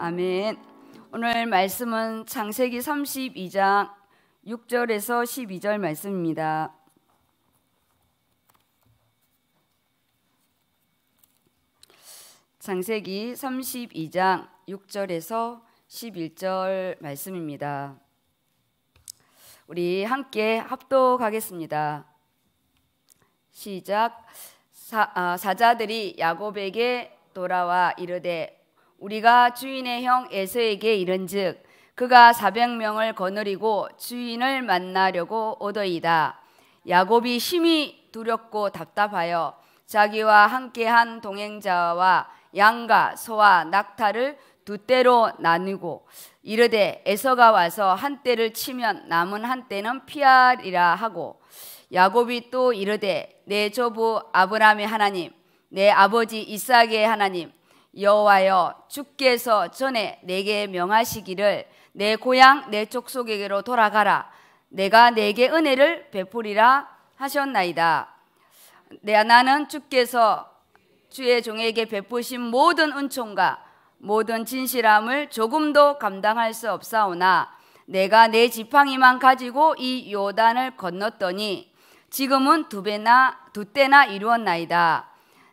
아멘. 오늘 말씀은 창세기 32장 6절에서 12절 말씀입니다. 창세기 32장 6절에서 11절 말씀입니다. 우리 함께 합독하겠습니다. 시작. 사, 아, 사자들이 야곱에게 돌아와 이르되 우리가 주인의 형 에서에게 이른즉 그가 사백 명을 거느리고 주인을 만나려고 오더이다. 야곱이 심히 두렵고 답답하여 자기와 함께한 동행자와 양과 소와 낙타를 두 떼로 나누고 이르되 에서가 와서 한 떼를 치면 남은 한 떼는 피하리라 하고 야곱이 또 이르되 내 조부 아브라함의 하나님 내 아버지 이삭의 하나님 여호와여 주께서 전에 내게 명하시기를 내 고향 내 족속에게로 돌아가라 내가 내게 은혜를 베풀이라 하셨나이다. 내 네, 나는 주께서 주의 종에게 베푸신 모든 은총과 모든 진실함을 조금도 감당할 수 없사오나 내가 내 지팡이만 가지고 이 요단을 건넜더니 지금은 두 배나 두 때나 이루었나이다.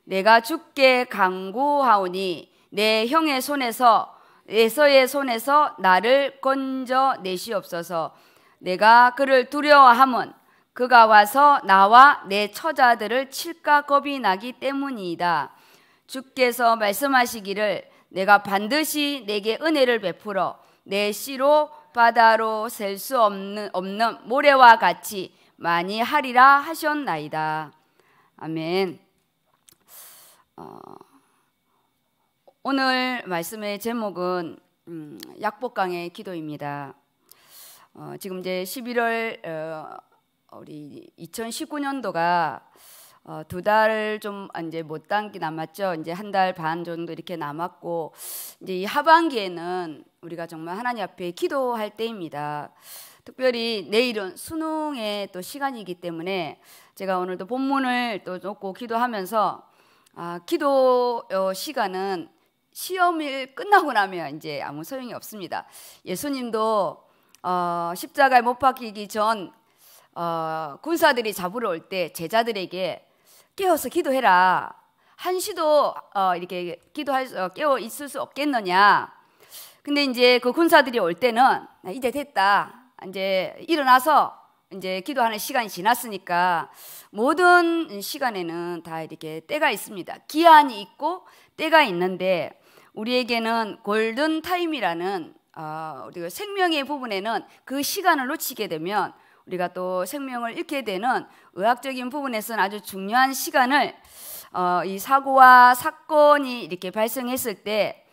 내가 죽게 강구하오니 내 형의 손에서 에서의 손에서 나를 건져 내시옵소서. 내가 그를 두려워함은 그가 와서 나와 내 처자들을 칠까 겁이 나기 때문이다. 주께서 말씀하시기를 내가 반드시 내게 은혜를 베풀어 내 씨로 바다로 셀 수 없는, 없는 모래와 같이 많이 하리라 하셨나이다. 아멘. 어, 오늘 말씀의 제목은 음, 약복강의 기도입니다. 어, 지금 이제 11월 어, 우리 2019년도가 어, 두달 좀 이제 못 당기 남았죠. 이제 한 달 반 정도 이렇게 남았고 이제 이 하반기에는 우리가 정말 하나님 앞에 기도할 때입니다. 특별히 내일은 수능의 또 시간이기 때문에 제가 오늘도 본문을 또 놓고 기도하면서 아, 기도 어, 시간은 시험일 끝나고 나면 이제 아무 소용이 없습니다. 예수님도 어, 십자가에 못 박히기 전 어, 군사들이 잡으러 올 때 제자들에게 깨워서 기도해라. 한시도 어, 이렇게 기도할 어, 깨워 있을 수 없겠느냐. 근데 이제 그 군사들이 올 때는 아, 이제 됐다. 이제 일어나서 이제 기도하는 시간이 지났으니까 모든 시간에는 다 이렇게 때가 있습니다. 기한이 있고 때가 있는데 우리에게는 골든 타임이라는 어, 우리가 그 생명의 부분에는 그 시간을 놓치게 되면 우리가 또 생명을 잃게 되는 의학적인 부분에서는 아주 중요한 시간을 어, 이 사고와 사건이 이렇게 발생했을 때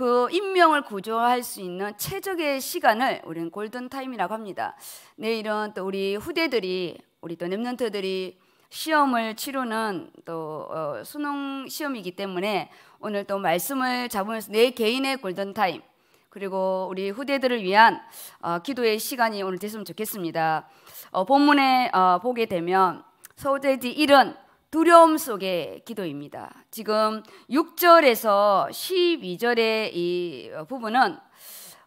그 인명을 구조할 수 있는 최적의 시간을 우리는 골든 타임이라고 합니다. 내일은 또 우리 후대들이 우리 또 렘넌트들이 시험을 치르는 또 어, 수능 시험이기 때문에 오늘 또 말씀을 잡으면서 내 개인의 골든 타임 그리고 우리 후대들을 위한 어, 기도의 시간이 오늘 됐으면 좋겠습니다. 어, 본문에 어, 보게 되면 서대지 1은 두려움 속의 기도입니다. 지금 6절에서 12절의 이 어, 부분은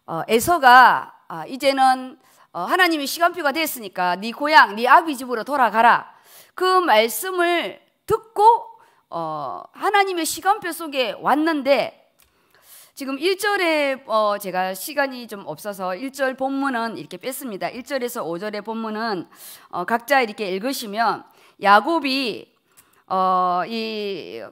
어, 에서가 아, 이제는 어, 하나님이 시간표가 됐으니까 네 고향, 네 아비 집으로 돌아가라. 그 말씀을 듣고 하나님의 시간표 속에 왔는데 지금 1절에 어 제가 시간이 좀 없어서 1절 본문은 이렇게 뺐습니다. 1절에서 5절의 본문은 어 각자 이렇게 읽으시면 야곱이 어, 이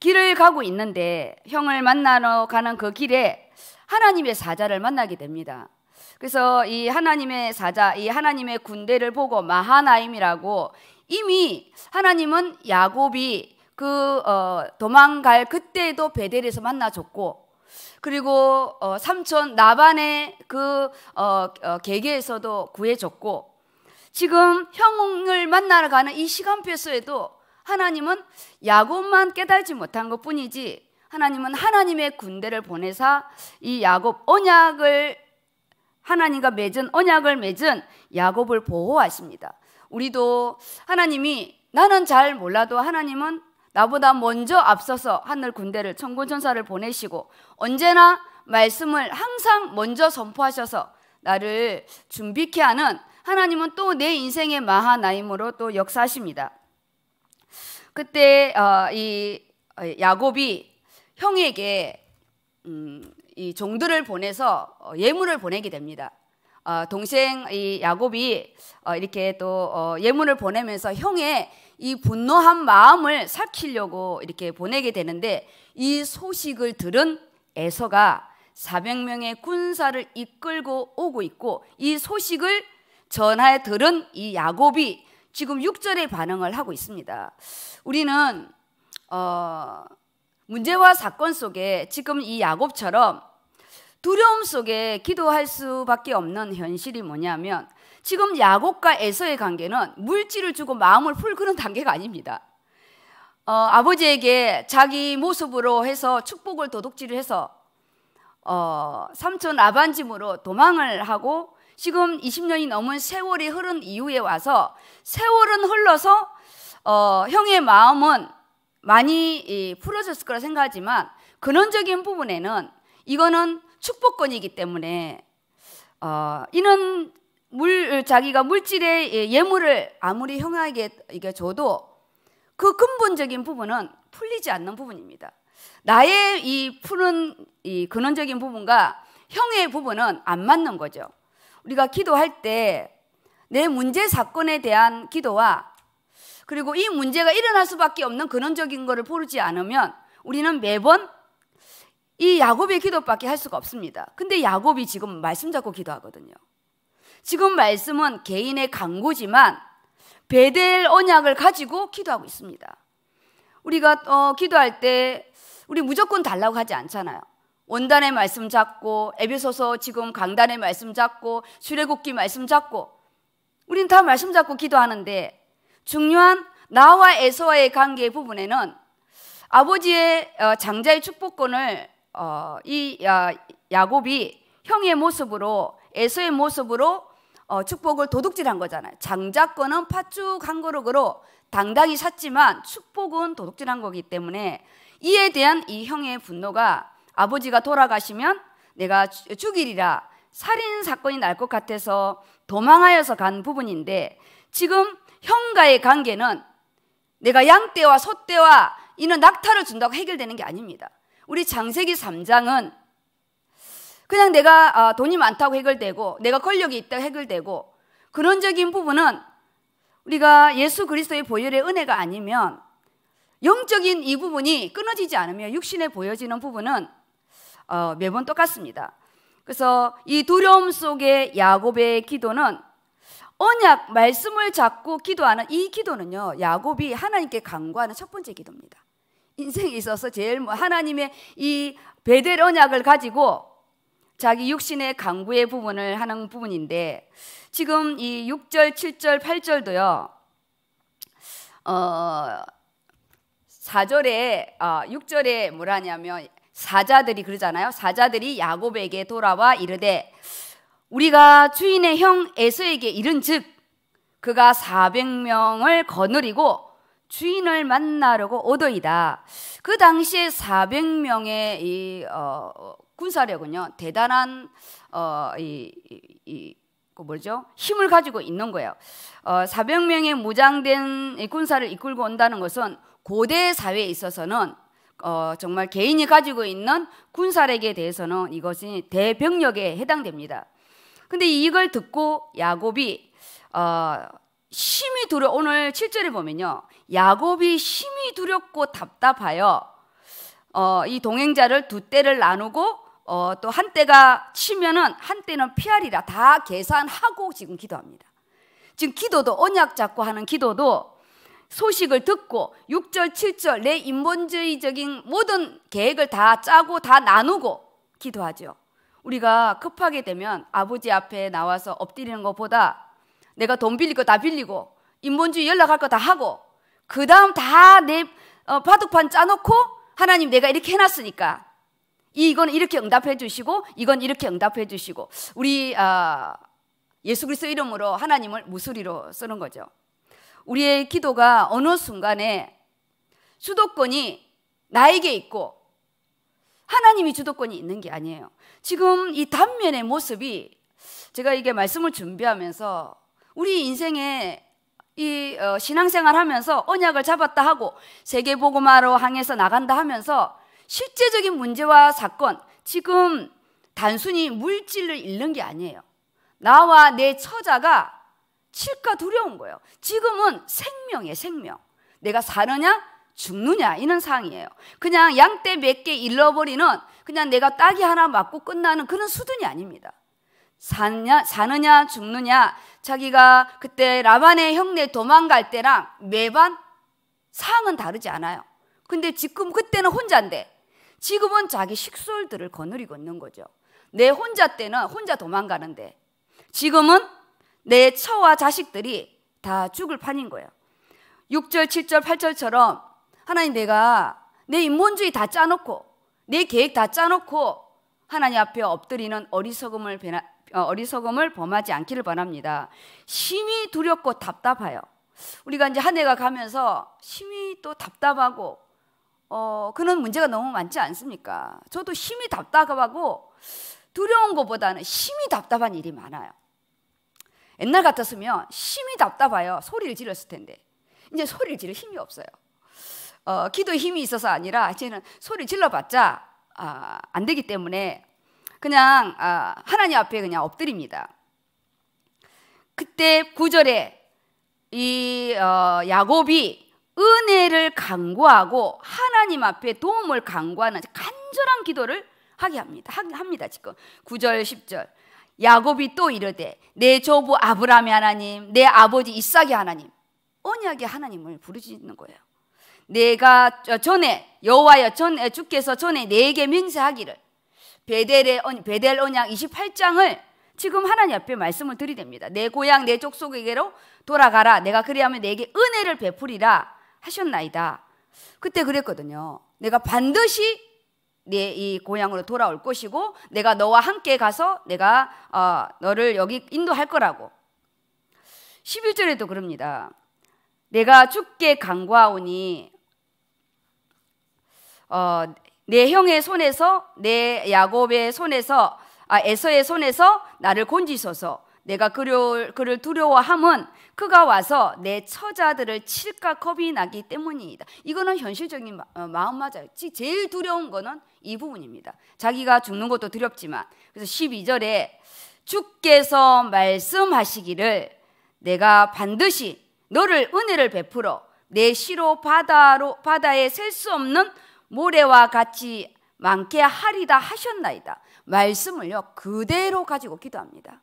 길을 가고 있는데 형을 만나러 가는 그 길에 하나님의 사자를 만나게 됩니다. 그래서 이 하나님의 사자, 이 하나님의 군대를 보고 마하나임이라고 이미 하나님은 야곱이 그 어, 도망갈 그때도 베델에서 만나줬고 그리고 어, 삼촌 나반의 그 어, 어, 계에서도 구해줬고 지금 형을 만나러 가는 이 시간표에서도 하나님은 야곱만 깨달지 못한 것 뿐이지 하나님은 하나님의 군대를 보내사 이 야곱 언약을 하나님과 맺은 언약을 맺은 야곱을 보호하십니다. 우리도 하나님이 나는 잘 몰라도 하나님은 나보다 먼저 앞서서 하늘 군대를 천군 천사를 보내시고 언제나 말씀을 항상 먼저 선포하셔서 나를 준비케 하는 하나님은 또 내 인생의 마하나임으로 또 역사하십니다. 그때 어, 이 어, 야곱이 형에게 음, 이 종들을 보내서 어, 예물을 보내게 됩니다. 어, 동생 이 야곱이 어, 이렇게 또 어, 예문을 보내면서 형의 이 분노한 마음을 삭히려고 이렇게 보내게 되는데 이 소식을 들은 에서가 400명의 군사를 이끌고 오고 있고 이 소식을 전하에 들은 이 야곱이 지금 6절에 반응을 하고 있습니다. 우리는 어, 문제와 사건 속에 지금 이 야곱처럼 두려움 속에 기도할 수밖에 없는 현실이 뭐냐면 지금 야곱과 에서의 관계는 물질을 주고 마음을 풀 그런 단계가 아닙니다. 어, 아버지에게 자기 모습으로 해서 축복을 도둑질을 해서 어, 삼촌 아반짐으로 도망을 하고 지금 20년이 넘은 세월이 흐른 이후에 와서 세월은 흘러서 어, 형의 마음은 많이 이, 풀어졌을 거라 생각하지만 근원적인 부분에는 이거는 축복권이기 때문에 어, 이는 물 자기가 물질의 예, 예물을 아무리 형에게 이게 줘도 그 근본적인 부분은 풀리지 않는 부분입니다. 나의 이 푸는 이 근원적인 부분과 형의 부분은 안 맞는 거죠. 우리가 기도할 때 내 문제 사건에 대한 기도와 그리고 이 문제가 일어날 수밖에 없는 근원적인 것을 부르지 않으면 우리는 매번 이 야곱의 기도밖에 할 수가 없습니다. 근데 야곱이 지금 말씀 잡고 기도하거든요. 지금 말씀은 개인의 강구지만 베델 언약을 가지고 기도하고 있습니다. 우리가 어, 기도할 때 우리 무조건 달라고 하지 않잖아요. 원단의 말씀 잡고 에베소서 지금 강단의 말씀 잡고 수레굽기 말씀 잡고 우린 다 말씀 잡고 기도하는데 중요한 나와 에서와의 관계 부분에는 아버지의 어, 장자의 축복권을 어, 이 야곱이 형의 모습으로 에서의 모습으로 어, 축복을 도둑질한 거잖아요. 장자권은 파죽한 그으로 당당히 샀지만 축복은 도둑질한 거기 때문에 이에 대한 이 형의 분노가 아버지가 돌아가시면 내가 죽이리라 살인 사건이 날 것 같아서 도망하여서 간 부분인데 지금 형과의 관계는 내가 양떼와 소떼와 이는 낙타를 준다고 해결되는 게 아닙니다. 우리 장세기 3장은 그냥 내가 어, 돈이 많다고 해결되고 내가 권력이 있다고 해결되고 근원적인 부분은 우리가 예수 그리스도의 보혈의 은혜가 아니면 영적인 이 부분이 끊어지지 않으며 육신에 보여지는 부분은 어, 매번 똑같습니다. 그래서 이 두려움 속에 야곱의 기도는 언약 말씀을 잡고 기도하는 이 기도는요. 야곱이 하나님께 간구하는 첫 번째 기도입니다. 인생에 있어서 제일 뭐 하나님의 이 베델 언약을 가지고 자기 육신의 강구의 부분을 하는 부분인데 지금 이 6절, 7절, 8절도요. 어 4절에 아 6절에 뭐라냐면 사자들이 그러잖아요. 사자들이 야곱에게 돌아와 이르되 우리가 주인의 형 에서에게 이른 즉 그가 400명을 거느리고 주인을 만나려고 오더이다. 그 당시에 400명의 이 어, 군사력은요 대단한 어이 이, 이, 그 뭐죠 힘을 가지고 있는 거예요. 어, 400명의 무장된 군사를 이끌고 온다는 것은 고대 사회에 있어서는 어, 정말 개인이 가지고 있는 군사력에 대해서는 이것이 대병력에 해당됩니다. 근데 이걸 듣고 야곱이 어, 심히 두려 오늘 7절에 보면요. 야곱이 심히 두렵고 답답하여 어, 이 동행자를 두 때를 나누고 어, 또 한때가 치면은 한때는 피하리라 다 계산하고 지금 기도합니다. 지금 기도도 언약 잡고 하는 기도도 소식을 듣고 6절, 7절 내 인본주의적인 모든 계획을 다 짜고 다 나누고 기도하죠. 우리가 급하게 되면 아버지 앞에 나와서 엎드리는 것보다 내가 돈 빌릴 거 다 빌리고 인본주의 연락할 거 다 하고 그 다음 다 내 바둑판 어, 짜놓고 하나님 내가 이렇게 해놨으니까 이건 이렇게 응답해 주시고 이건 이렇게 응답해 주시고 우리 아, 예수 그리스도 이름으로 하나님을 무수리로 쓰는 거죠. 우리의 기도가 어느 순간에 주도권이 나에게 있고 하나님이 주도권이 있는 게 아니에요. 지금 이 단면의 모습이 제가 이게 말씀을 준비하면서 우리 인생에 이 어, 신앙생활 하면서 언약을 잡았다 하고 세계보고마로 항해서 나간다 하면서 실제적인 문제와 사건 지금 단순히 물질을 잃는 게 아니에요. 나와 내 처자가 칠까 두려운 거예요. 지금은 생명의 생명. 내가 사느냐, 죽느냐, 이런 상이에요. 그냥 양 떼 몇개 일러버리는 그냥 내가 딱이 하나 맞고 끝나는 그런 수준이 아닙니다. 사느냐, 사느냐, 죽느냐, 자기가 그때 라반의 형네 도망갈 때랑 매번 상은 다르지 않아요. 근데 지금 그때는 혼자인데 지금은 자기 식솔들을 거느리고 있는 거죠. 내 혼자 때는 혼자 도망가는데 지금은 내 처와 자식들이 다 죽을 판인 거예요. 6절, 7절, 8절처럼 하나님 내가 내 인본주의 다 짜놓고 내 계획 다 짜놓고 하나님 앞에 엎드리는 어리석음을 배나, 어, 어리석음을 범하지 않기를 바랍니다. 심히 두렵고 답답하여 우리가 이제 한 해가 가면서 심히 또 답답하고 어 그런 문제가 너무 많지 않습니까? 저도 심히 답답하고 두려운 것보다는 심히 답답한 일이 많아요. 옛날 같았으면 힘이 답답해요. 소리를 질렀을 텐데. 이제 소리를 지를 힘이 없어요. 어, 기도에 힘이 있어서 아니라 이제는 소리 질러봤자 아, 안 되기 때문에 그냥 아, 하나님 앞에 그냥 엎드립니다. 그때 구절에이 어, 야곱이 은혜를 강구하고 하나님 앞에 도움을 강구하는 간절한 기도를 하게 합니다. 합니다. 지금 9절 10절. 야곱이 또 이르되 내 조부 아브라함의 하나님, 내 아버지 이삭의 하나님, 언약의 하나님을 부르짖는 거예요. 내가 전에 여호와여 전에 주께서 전에 내게 맹세하기를 베델의 베델 언약 28장을 지금 하나님 앞에 말씀을 드리됩니다. 내 고향 내 족속에게로 돌아가라. 내가 그리하면 내게 은혜를 베풀이라 하셨나이다. 그때 그랬거든요. 내가 반드시 내이 고향으로 돌아올 것이고 내가 너와 함께 가서 내가 어, 너를 여기 인도할 거라고. 11절에도 그럽니다. 내가 죽게 강구하오니 어, 내 형의 손에서 내 야곱의 손에서 아, 에서의 손에서 나를 곤지소서 내가 그를, 그를 두려워함은 그가 와서 내 처자들을 칠까 겁이 나기 때문이다. 이거는 현실적인 마, 음 맞아요. 제일 두려운 거는 이 부분입니다. 자기가 죽는 것도 두렵지만 그래서 12절에 주께서 말씀하시기를 내가 반드시 너를 은혜를 베풀어 내 시로 바다로 바다에 셀 수 없는 모래와 같이 많게 하리다 하셨나이다. 말씀을요 그대로 가지고 기도합니다.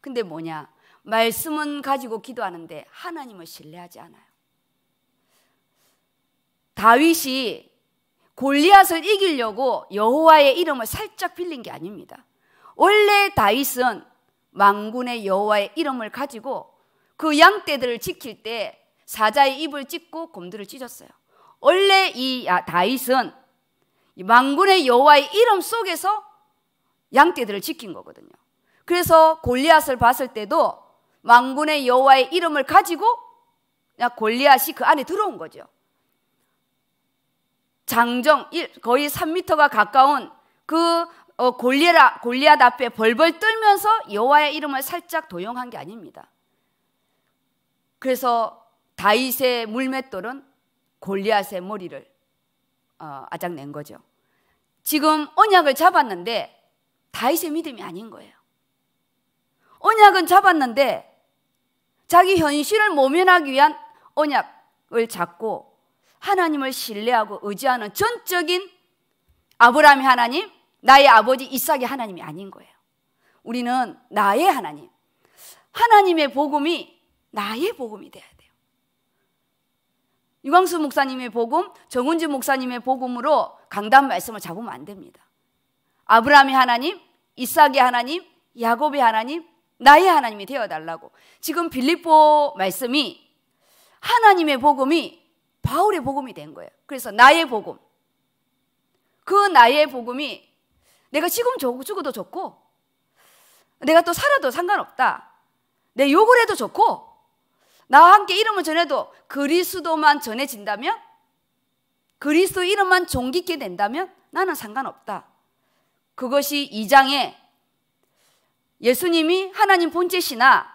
근데 뭐냐? 말씀은 가지고 기도하는데 하나님을 신뢰하지 않아요. 다윗이 골리앗을 이기려고 여호와의 이름을 살짝 빌린 게 아닙니다. 원래 다윗은 망군의 여호와의 이름을 가지고 그 양떼들을 지킬 때 사자의 입을 찢고 곰들을 찢었어요. 원래 이 아, 다윗은 망군의 여호와의 이름 속에서 양떼들을 지킨 거거든요. 그래서 골리앗을 봤을 때도 망군의 여호와의 이름을 가지고 골리앗이 그 안에 들어온 거죠. 장정 거의 3미터가 가까운 그골리아 어, 골리앗 앞에 벌벌 떨면서 여호와의 이름을 살짝 도용한 게 아닙니다. 그래서 다윗의 물맷돌은 골리앗의 머리를 어, 아작낸 거죠. 지금 언약을 잡았는데 다윗의 믿음이 아닌 거예요. 언약은 잡았는데 자기 현실을 모면하기 위한 언약을 잡고 하나님을 신뢰하고 의지하는 전적인 아브라함의 하나님, 나의 아버지 이삭의 하나님이 아닌 거예요. 우리는 나의 하나님, 하나님의 복음이 나의 복음이 돼야 돼요. 유광수 목사님의 복음, 정은지 목사님의 복음으로 강단 말씀을 잡으면 안 됩니다. 아브라함의 하나님, 이삭의 하나님, 야곱의 하나님, 나의 하나님이 되어 달라고. 지금 빌립보 말씀이 하나님의 복음이 바울의 복음이 된 거예요. 그래서 나의 복음. 그 나의 복음이 내가 지금 죽어도 좋고, 내가 또 살아도 상관없다. 내 욕을 해도 좋고, 나와 함께 이름을 전해도 그리스도만 전해진다면, 그리스도 이름만 종귀게 된다면 나는 상관없다. 그것이 이장에 예수님이 하나님 본체시나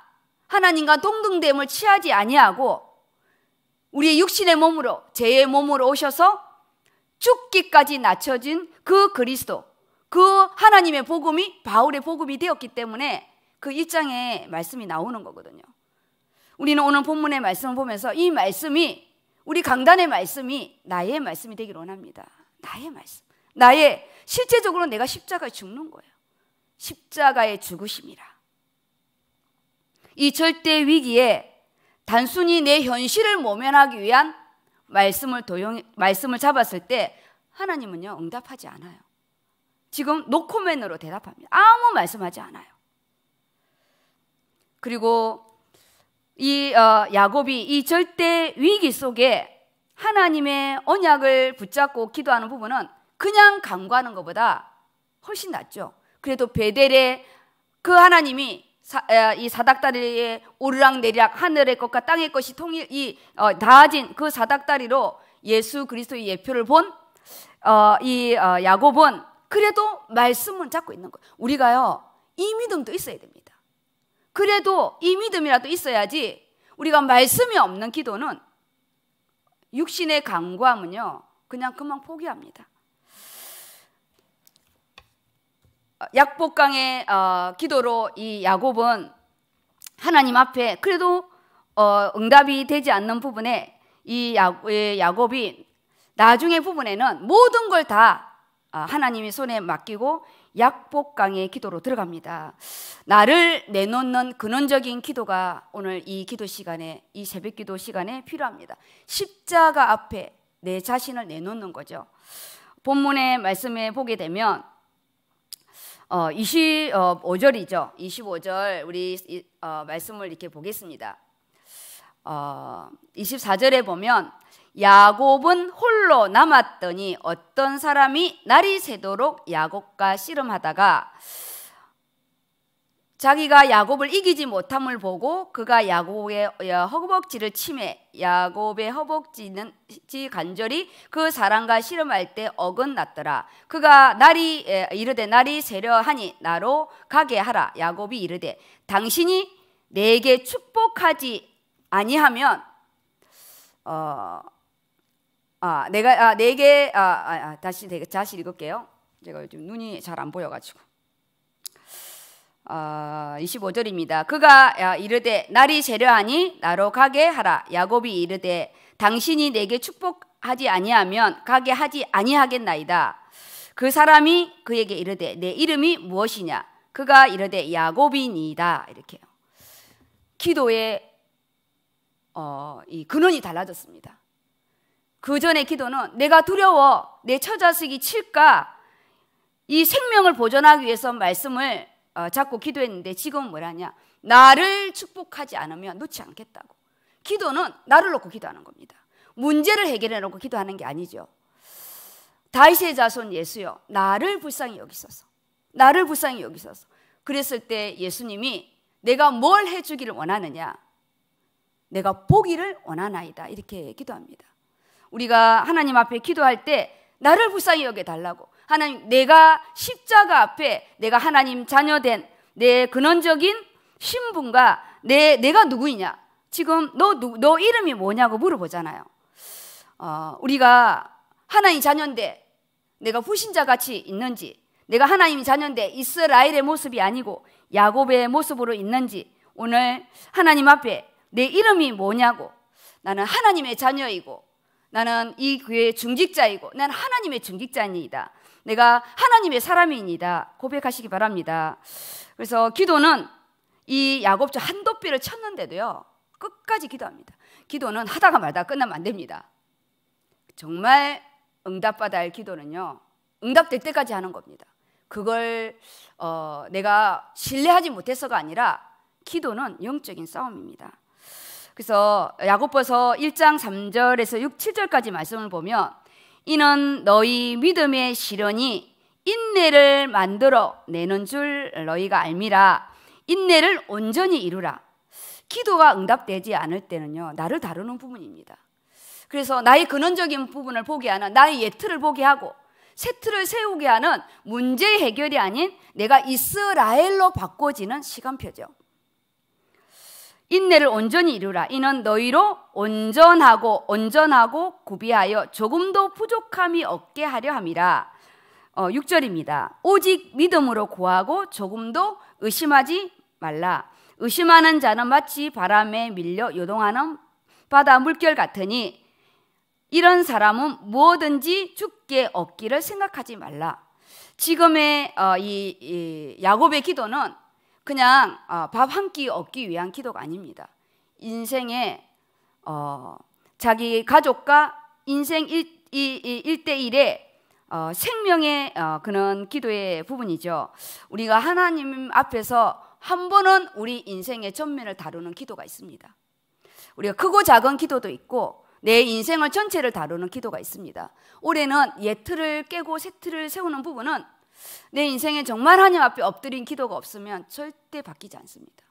하나님과 동등됨을 취하지 아니하고 우리의 육신의 몸으로 죄의 몸으로 오셔서 죽기까지 낮춰진 그 그리스도 그 하나님의 복음이 바울의 복음이 되었기 때문에 그 1장에 말씀이 나오는 거거든요. 우리는 오늘 본문의 말씀을 보면서 이 말씀이 우리 강단의 말씀이 나의 말씀이 되기를 원합니다. 나의 말씀. 나의 실제적으로 내가 십자가에 죽는 거예요. 십자가의 죽으심이라. 이 절대 위기에 단순히 내 현실을 모면하기 위한 말씀을 도용 말씀을 잡았을 때 하나님은요 응답하지 않아요. 지금 노코멘으로 대답합니다. 아무 말씀하지 않아요. 그리고 이 어, 야곱이 이 절대 위기 속에 하나님의 언약을 붙잡고 기도하는 부분은 그냥 강구하는 것보다 훨씬 낫죠. 그래도 베델에 그 하나님이 사, 이 사닥다리에 오르락 내리락 하늘의 것과 땅의 것이 통일 이 어, 닿아진 그 사닥다리로 예수 그리스도의 예표를 본이 어, 어, 야곱은 그래도 말씀을 잡고 있는 거예요. 우리가요 이 믿음도 있어야 됩니다. 그래도 이 믿음이라도 있어야지 우리가 말씀이 없는 기도는 육신의 강구함은요 그냥 금방 포기합니다. 약복강의 어, 기도로 이 야곱은 하나님 앞에 그래도 어, 응답이 되지 않는 부분에 이 야, 곱이 나중에 부분에는 모든 걸다 아, 하나님의 손에 맡기고 약복강의 기도로 들어갑니다. 나를 내놓는 근원적인 기도가 오늘 이 기도 시간에 이 새벽 기도 시간에 필요합니다. 십자가 앞에 내 자신을 내놓는 거죠. 본문의 말씀에 보게 되면 어, 25절이죠. 어, 25절 우리 어, 말씀을 이렇게 보겠습니다. 어, 24절에 보면 야곱은 홀로 남았더니 어떤 사람이 날이 새도록 야곱과 씨름하다가 자기가 야곱을 이기지 못함을 보고 그가 야곱의 허벅지를 침해 야곱의 허벅지는 지 간절히 그 사랑과 씨름할 때 어긋났더라 그가 날이 이르되 날이 세려하니 나로 가게 하라 야곱이 이르되 당신이 내게 축복하지 아니하면 어 아, 내가 아, 내게 아, 아아 아, 다시 다시 읽을게요. 제가 요즘 눈이 잘 안 보여가지고 어, 아, 25절입니다. 그가 이르되 날이 재려하니 나로 가게 하라. 야곱이 이르되 당신이 내게 축복하지 아니하면 가게 하지 아니하겠나이다. 그 사람이 그에게 이르되 내 이름이 무엇이냐? 그가 이르되 야곱이니이다. 이렇게요. 기도의 어, 이 근원이 달라졌습니다. 그 전의 기도는 내가 두려워 내 처자식이 칠까 이 생명을 보존하기 위해서 말씀을 어, 잡고 기도했는데 지금 뭐라냐? 나를 축복하지 않으면 놓지 않겠다고. 기도는 나를 놓고 기도하는 겁니다. 문제를 해결해 놓고 기도하는 게 아니죠. 다윗의 자손 예수여, 나를 불쌍히 여기소서. 나를 불쌍히 여기소서. 그랬을 때 예수님이 내가 뭘 해주기를 원하느냐? 내가 보기를 원하나이다. 이렇게 기도합니다. 우리가 하나님 앞에 기도할 때 나를 불쌍히 여겨 달라고 하나님 내가 십자가 앞에 내가 하나님 자녀된 내 근원적인 신분과 내 내가 누구이냐 지금 너너 너 이름이 뭐냐고 물어보잖아요. 어, 우리가 하나님 자녀인데 내가 후신자 같이 있는지 내가 하나님 자녀인데 이스라엘의 모습이 아니고 야곱의 모습으로 있는지 오늘 하나님 앞에 내 이름이 뭐냐고 나는 하나님의 자녀이고 나는 이 교회의 중직자이고 나는 하나님의 중직자입니다. 내가 하나님의 사람입니다. 고백하시기 바랍니다. 그래서 기도는 이 야곱처 한 도피를 쳤는데도요. 끝까지 기도합니다. 기도는 하다가 말다 끝나면 안 됩니다. 정말 응답받아야 할 기도는요. 응답될 때까지 하는 겁니다. 그걸 어, 내가 신뢰하지 못해서가 아니라 기도는 영적인 싸움입니다. 그래서 야곱버서 1장 3절에서 6, 7절까지 말씀을 보면 이는 너희 믿음의 시련이 인내를 만들어 내는 줄 너희가 알미라. 인내를 온전히 이루라. 기도가 응답되지 않을 때는요, 나를 다루는 부분입니다. 그래서 나의 근원적인 부분을 보게 하는, 나의 예트를 보게 하고, 세트를 세우게 하는 문제 해결이 아닌 내가 이스라엘로 바꿔지는 시간표죠. 인내를 온전히 이루라. 이는 너희로 온전하고 온전하고 구비하여 조금도 부족함이 없게 하려 함이라. 어, 6절입니다. 오직 믿음으로 구하고 조금도 의심하지 말라. 의심하는 자는 마치 바람에 밀려 요동하는 바다 물결 같으니 이런 사람은 무엇든지 죽게 얻기를 생각하지 말라. 지금의 어, 이, 이 야곱의 기도는 그냥 어, 밥한 끼 얻기 위한 기도가 아닙니다. 인생에 어, 자기 가족과 인생 일, 이, 대일의 어, 생명의 어, 그런 기도의 부분이죠. 우리가 하나님 앞에서 한 번은 우리 인생의 전면을 다루는 기도가 있습니다. 우리가 크고 작은 기도도 있고 내 인생을 전체를 다루는 기도가 있습니다. 올해는 예틀을 깨고 세트를 세우는 부분은 내 인생에 정말 하나님 앞에 엎드린 기도가 없으면 절대 바뀌지 않습니다.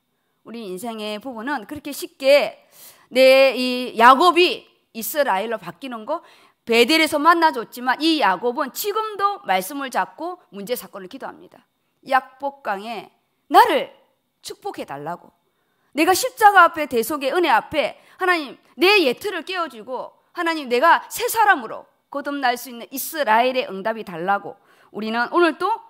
우리 인생의 부분은 그렇게 쉽게 내 이 야곱이 이스라엘로 바뀌는 거 베델에서 만나줬지만 이 야곱은 지금도 말씀을 잡고 문제 사건을 기도합니다. 약복강에 나를 축복해 달라고. 내가 십자가 앞에 대속의 은혜 앞에 하나님 내 예트를 깨워주고 하나님 내가 새 사람으로 거듭날 수 있는 이스라엘의 응답이 달라고 우리는 오늘도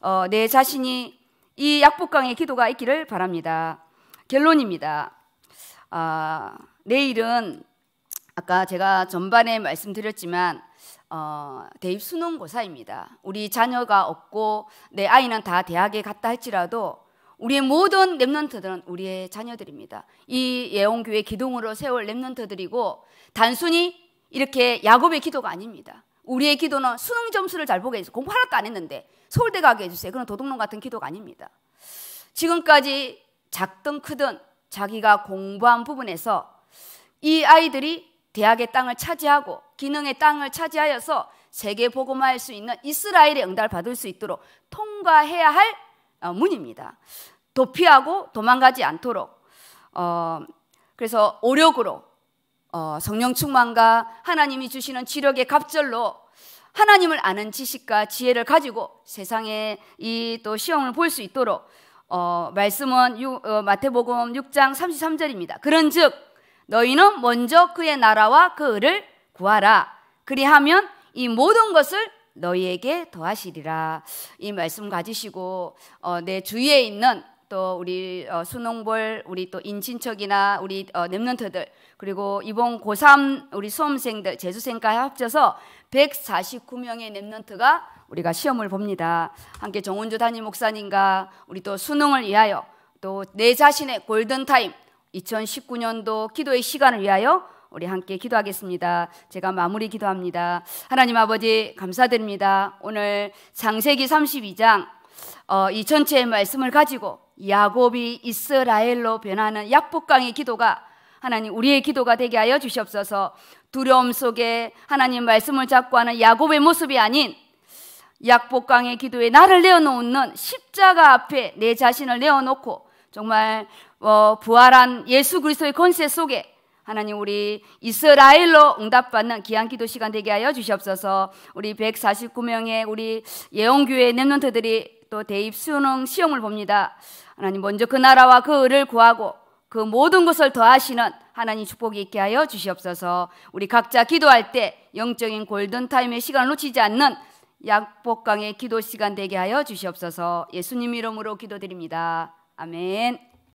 어, 내 자신이 이 약복강의 기도가 있기를 바랍니다. 결론입니다. 아, 내일은 아까 제가 전반에 말씀드렸지만 어, 대입 수능고사입니다. 우리 자녀가 없고 내 아이는 다 대학에 갔다 할지라도 우리의 모든 랩런트들은 우리의 자녀들입니다. 이 예원교회 기둥으로 세울 랩런트들이고 단순히 이렇게 야곱의 기도가 아닙니다. 우리의 기도는 수능 점수를 잘 보게 해주세요. 공부 하나도 안 했는데 서울대 가게 해주세요. 그런 도둑놈 같은 기도가 아닙니다. 지금까지 작든 크든 자기가 공부한 부분에서 이 아이들이 대학의 땅을 차지하고 기능의 땅을 차지하여서 세계 보고화할수 있는 이스라엘의 응답을 받을 수 있도록 통과해야 할 어, 문입니다. 도피하고 도망가지 않도록 어, 그래서 오력으로 어, 성령 충만과 하나님이 주시는 지력의 갑절로 하나님을 아는 지식과 지혜를 가지고 세상에 이 또 시험을 볼 수 있도록 어, 말씀은 유, 어, 마태복음 6장 33절입니다. 그런즉 너희는 먼저 그의 나라와 그을 구하라. 그리하면 이 모든 것을 너희에게 더하시리라. 이 말씀 가지시고 어, 내 주위에 있는 또 우리 어, 수농볼 우리 또 인친척이나 우리 어, 랩런트들 그리고 이번 고3 우리 수험생들 재수생과 합쳐서 149명의 랩런트가 우리가 시험을 봅니다. 함께 정은주 담임 목사님과 우리 또 수능을 위하여 또 내 자신의 골든타임 2019년도 기도의 시간을 위하여 우리 함께 기도하겠습니다. 제가 마무리 기도합니다. 하나님 아버지 감사드립니다. 오늘 장세기 32장 어, 이 전체의 말씀을 가지고 야곱이 이스라엘로 변하는 약복강의 기도가 하나님 우리의 기도가 되게 하여 주시옵소서. 두려움 속에 하나님 말씀을 잡고 하는 야곱의 모습이 아닌 약복강의 기도에 나를 내어놓는 십자가 앞에 내 자신을 내어놓고 정말 어, 부활한 예수 그리스도의 권세 속에 하나님 우리 이스라엘로 응답받는 귀한 기도 시간 되게 하여 주시옵소서. 우리 149명의 우리 예언교회 랩런트들이 또 대입 수능 시험을 봅니다. 하나님 먼저 그 나라와 그 을을 구하고 그 모든 것을 더하시는 하나님 축복이 있게 하여 주시옵소서. 우리 각자 기도할 때 영적인 골든 타임의 시간을 놓치지 않는 약복강의 기도 시간 되게 하여 주시옵소서. 예수님 이름으로 기도드립니다. 아멘.